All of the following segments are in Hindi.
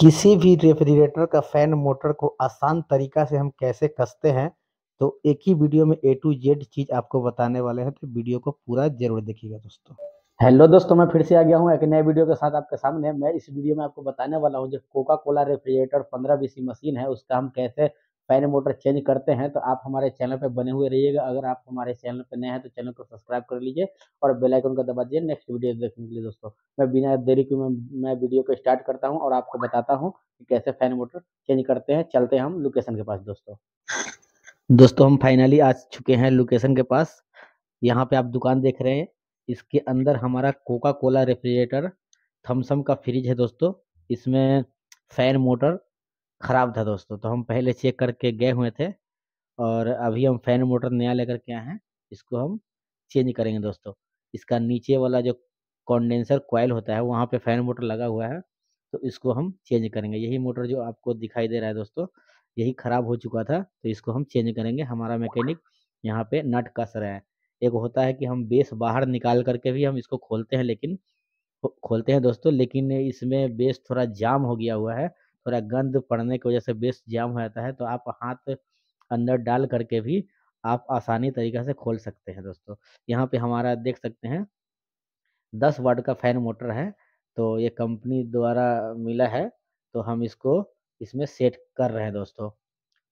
किसी भी रेफ्रिजरेटर का फैन मोटर को आसान तरीका से हम कैसे कसते हैं तो एक ही वीडियो में ए टू जेड चीज आपको बताने वाले हैं तो वीडियो को पूरा जरूर देखिएगा दोस्तों हेलो दोस्तों मैं फिर से आ गया हूँ एक नए वीडियो के साथ आपके सामने मैं इस वीडियो में आपको बताने वाला हूँ जो कोका कोला रेफ्रिजरेटर पंद्रह बीसी मशीन है उसका हम कैसे फैन मोटर चेंज करते हैं तो आप हमारे चैनल पर बने हुए रहिएगा अगर आप हमारे चैनल पर नए हैं तो चैनल को सब्सक्राइब कर लीजिए और बेल आइकन को दबा दीजिए नेक्स्ट वीडियो देखने के लिए दोस्तों मैं बिना देरी के मैं, मैं वीडियो को स्टार्ट करता हूँ और आपको बताता हूँ कि कैसे फैन मोटर चेंज करते हैं चलते हैं हम लोकेशन के पास दोस्तों दोस्तों हम फाइनली आ चुके हैं लोकेशन के पास यहाँ पे आप दुकान देख रहे हैं इसके अंदर हमारा कोका कोला रेफ्रिजरेटर थम्सम का फ्रिज है दोस्तों इसमें फैन मोटर ख़राब था दोस्तों तो हम पहले चेक करके गए हुए थे और अभी हम फैन मोटर नया लेकर के आए हैं इसको हम चेंज करेंगे दोस्तों इसका नीचे वाला जो कंडेंसर कॉयल होता है वहाँ पे फैन मोटर लगा हुआ है तो इसको हम चेंज करेंगे यही मोटर जो आपको दिखाई दे रहा है दोस्तों यही ख़राब हो चुका था तो इसको हम चेंज करेंगे हमारा मैकेनिक यहाँ पे नट कस रहा है एक होता है कि हम बेस बाहर निकाल करके भी हम इसको खोलते हैं लेकिन खोलते हैं दोस्तों लेकिन इसमें बेस थोड़ा जाम हो गया हुआ है थोड़ा गंद पड़ने की वजह से बेस जाम हो जाता है तो आप हाथ अंदर डाल करके भी आप आसानी तरीके से खोल सकते हैं दोस्तों यहाँ पे हमारा देख सकते हैं दस वाट का फैन मोटर है तो ये कंपनी द्वारा मिला है तो हम इसको इसमें सेट कर रहे हैं दोस्तों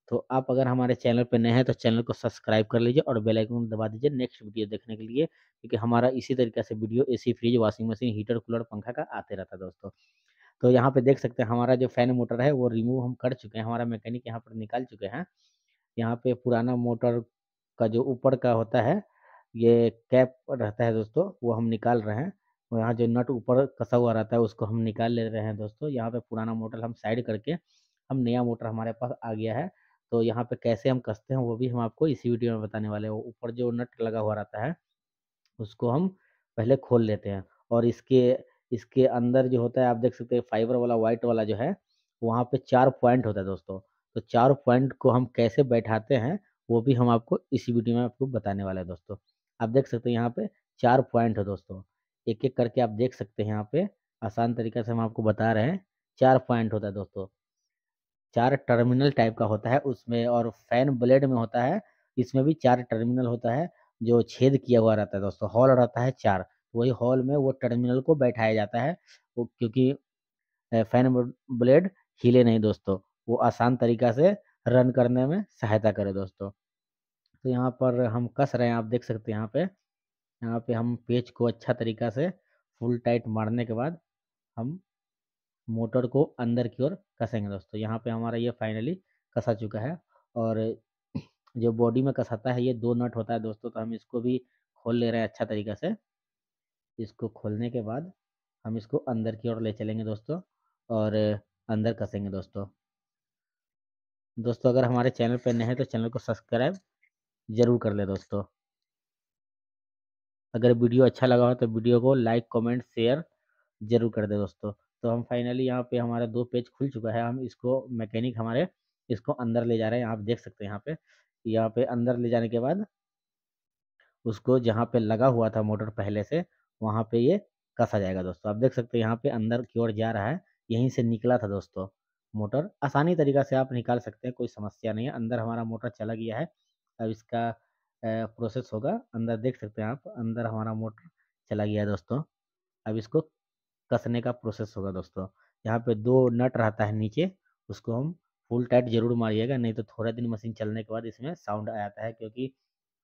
तो आप अगर हमारे चैनल पर नए हैं तो चैनल को सब्सक्राइब कर लीजिए और बेल आइकन दबा दीजिए नेक्स्ट वीडियो देखने के लिए क्योंकि हमारा इसी तरीके से video AC fridge washing machine heater cooler पंखा का आते रहता है दोस्तों तो यहाँ पे देख सकते हैं हमारा जो फैन मोटर है वो रिमूव हम कर चुके हैं हमारा मैकेनिक यहाँ पर निकाल चुके हैं यहाँ पे पुराना मोटर का जो ऊपर का होता है ये कैप रहता है दोस्तों वो हम निकाल रहे हैं यहाँ जो नट ऊपर कसा हुआ रहता है उसको हम निकाल ले रहे हैं दोस्तों यहाँ पे पुराना मोटर हम साइड करके हम नया मोटर हमारे पास आ गया है तो यहाँ पे कैसे हम कसते हैं वो भी हम आपको इसी वीडियो में बताने वाले हैं ऊपर जो नट लगा हुआ रहता है उसको हम पहले खोल लेते हैं और इसके इसके अंदर जो होता है आप देख सकते हैं फाइबर वाला व्हाइट वाला जो है वहाँ पे चार पॉइंट होता है दोस्तों तो चार पॉइंट को हम कैसे बैठाते हैं वो भी हम आपको इसी वीडियो में आपको बताने वाला है दोस्तों आप देख सकते हैं यहाँ पे चार पॉइंट है दोस्तों एक एक करके आप देख सकते हैं यहाँ पे आसान तरीके से हम आपको बता रहे हैं चार पॉइंट होता है दोस्तों चार टर्मिनल टाइप का होता है उसमें और फैन ब्लेड में होता है इसमें भी चार टर्मिनल होता है जो छेद किया हुआ रहता है दोस्तों हॉल रहता है चार वही हॉल में वो टर्मिनल को बैठाया जाता है वो क्योंकि फैन ब्लेड हिले नहीं दोस्तों वो आसान तरीका से रन करने में सहायता करे दोस्तों तो यहाँ पर हम कस रहे हैं आप देख सकते हैं यहाँ पे यहाँ पे हम पेच को अच्छा तरीका से फुल टाइट मारने के बाद हम मोटर को अंदर की ओर कसेंगे दोस्तों यहाँ पे हमारा ये फाइनली कसा चुका है और जो बॉडी में कसाता है ये दो नट होता है दोस्तों तो हम इसको भी खोल ले रहे हैं अच्छा तरीका से इसको खोलने के बाद हम इसको अंदर की ओर ले चलेंगे दोस्तों और अंदर कसेंगे दोस्तों दोस्तों अगर हमारे चैनल पर नए हैं तो चैनल को सब्सक्राइब ज़रूर कर ले दोस्तों अगर वीडियो अच्छा लगा हो तो वीडियो को लाइक कमेंट शेयर ज़रूर कर दे दोस्तों तो हम फाइनली यहाँ पे हमारा दो पेज खुल चुका है हम इसको मैकेनिक हमारे इसको अंदर ले जा रहे हैं आप देख सकते हैं यहाँ पे यहाँ पे अंदर ले जाने के बाद उसको जहाँ पे लगा हुआ था मोटर पहले से वहाँ पे ये कसा जाएगा दोस्तों आप देख सकते हो यहाँ पे अंदर की ओर जा रहा है यहीं से निकला था दोस्तों मोटर आसानी तरीका से आप निकाल सकते हैं कोई समस्या नहीं है अंदर हमारा मोटर चला गया है अब इसका प्रोसेस होगा अंदर देख सकते हैं आप अंदर हमारा मोटर चला गया है दोस्तों अब इसको कसने का प्रोसेस होगा दोस्तों यहाँ पे दो नट रहता है नीचे उसको हम फुल टाइट जरूर मारिएगा नहीं तो थोड़ा दिन मशीन चलने के बाद इसमें साउंड आ जाता है क्योंकि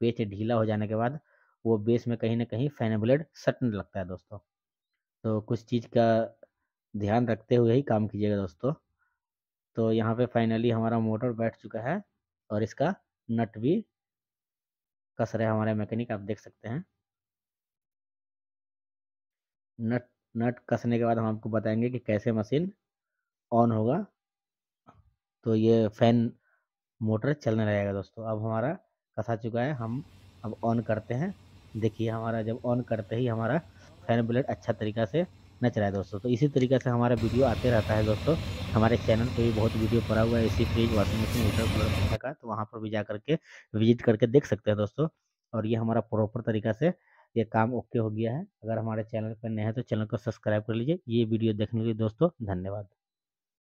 पेच ढीला हो जाने के बाद वो बेस में कहीं ना कहीं फ़ैन ब्लेड सटने लगता है दोस्तों तो कुछ चीज़ का ध्यान रखते हुए ही काम कीजिएगा दोस्तों तो यहाँ पे फाइनली हमारा मोटर बैठ चुका है और इसका नट भी कस रहे हमारे मैकेनिक आप देख सकते हैं नट नट कसने के बाद हम आपको बताएंगे कि कैसे मशीन ऑन होगा तो ये फैन मोटर चलने रहेगा दोस्तों अब हमारा कसा चुका है हम अब ऑन करते हैं देखिए हमारा जब ऑन करते ही हमारा फैन ब्लेड अच्छा तरीका से नच रहा है दोस्तों तो इसी तरीके से हमारा वीडियो आते रहता है दोस्तों हमारे चैनल पे भी बहुत वीडियो पड़ा हुआ है इसी fridge washing machine heater cooler पंखा का तो वहाँ पर भी जा करके विजिट करके देख सकते हैं दोस्तों और ये हमारा प्रॉपर तरीका से ये काम ओके हो गया है अगर हमारे चैनल पर नए हैं तो चैनल को सब्सक्राइब कर लीजिए ये वीडियो देखने के लिए दोस्तों धन्यवाद